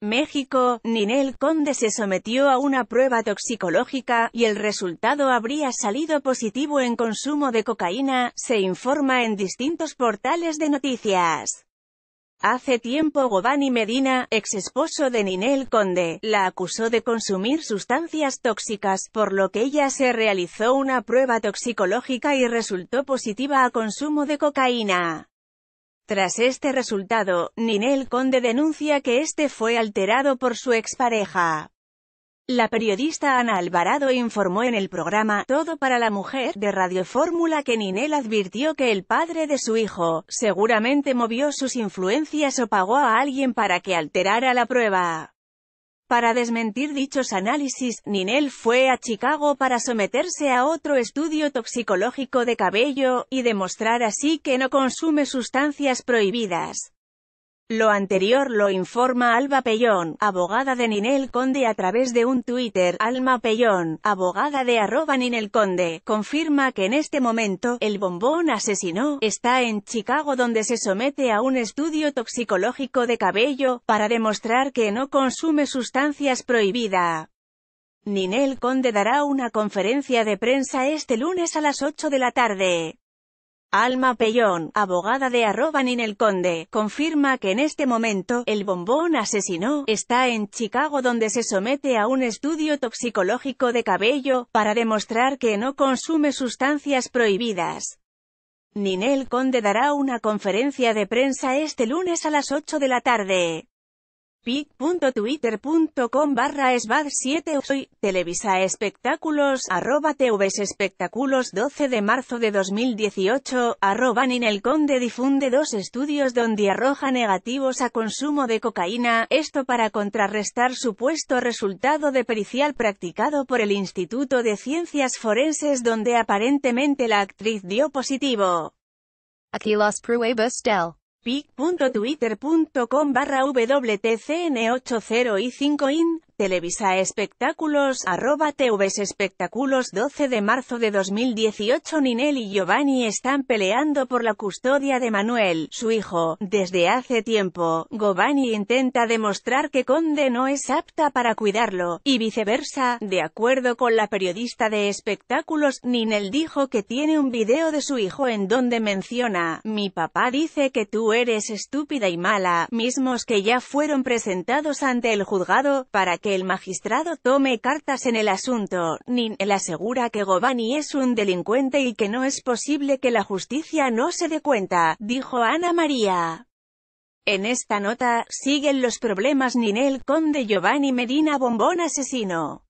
México, Ninel Conde se sometió a una prueba toxicológica, y el resultado habría salido positivo en consumo de cocaína, se informa en distintos portales de noticias. Hace tiempo Gobani Medina, ex esposo de Ninel Conde, la acusó de consumir sustancias tóxicas, por lo que ella se realizó una prueba toxicológica y resultó positiva a consumo de cocaína. Tras este resultado, Ninel Conde denuncia que este fue alterado por su expareja. La periodista Ana Alvarado informó en el programa Todo para la Mujer de Radio Fórmula que Ninel advirtió que el padre de su hijo, seguramente movió sus influencias o pagó a alguien para que alterara la prueba. Para desmentir dichos análisis, Ninel fue a Chicago para someterse a otro estudio toxicológico de cabello, y demostrar así que no consume sustancias prohibidas. Lo anterior lo informa Alba Pellón, abogada de Ninel Conde a través de un Twitter, Alma Pellón, abogada de arroba Ninel Conde, confirma que en este momento, el bombón asesino, está en Chicago donde se somete a un estudio toxicológico de cabello, para demostrar que no consume sustancias prohibidas. Ninel Conde dará una conferencia de prensa este lunes a las 8 de la tarde. Alma Pellón, abogada de arroba Ninel Conde, confirma que en este momento, el bombón asesino, está en Chicago donde se somete a un estudio toxicológico de cabello, para demostrar que no consume sustancias prohibidas. Ninel Conde dará una conferencia de prensa este lunes a las 8 de la tarde pic.twitter.com barra esbad 7 soy, Televisa Espectáculos, arroba TVs Espectáculos 12 de marzo de 2018, arroba ninelconde difunde dos estudios donde arroja negativos a consumo de cocaína, esto para contrarrestar supuesto resultado de pericial practicado por el Instituto de Ciencias Forenses donde aparentemente la actriz dio positivo. Aquí las pruebas pic.twitter.com barra wtcn80i5in Televisa Espectáculos, arroba TVs Espectáculos 12 de marzo de 2018 Ninel y Giovanni están peleando por la custodia de Manuel, su hijo. Desde hace tiempo, Giovanni intenta demostrar que Conde no es apta para cuidarlo, y viceversa. De acuerdo con la periodista de espectáculos, Ninel dijo que tiene un video de su hijo en donde menciona, mi papá dice que tú eres estúpida y mala, mismos que ya fueron presentados ante el juzgado, para que el magistrado tome cartas en el asunto. Ninel asegura que Giovanni es un delincuente y que no es posible que la justicia no se dé cuenta, dijo Ana María. En esta nota, siguen los problemas Ninel Conde Giovanni Medina Bombón asesino.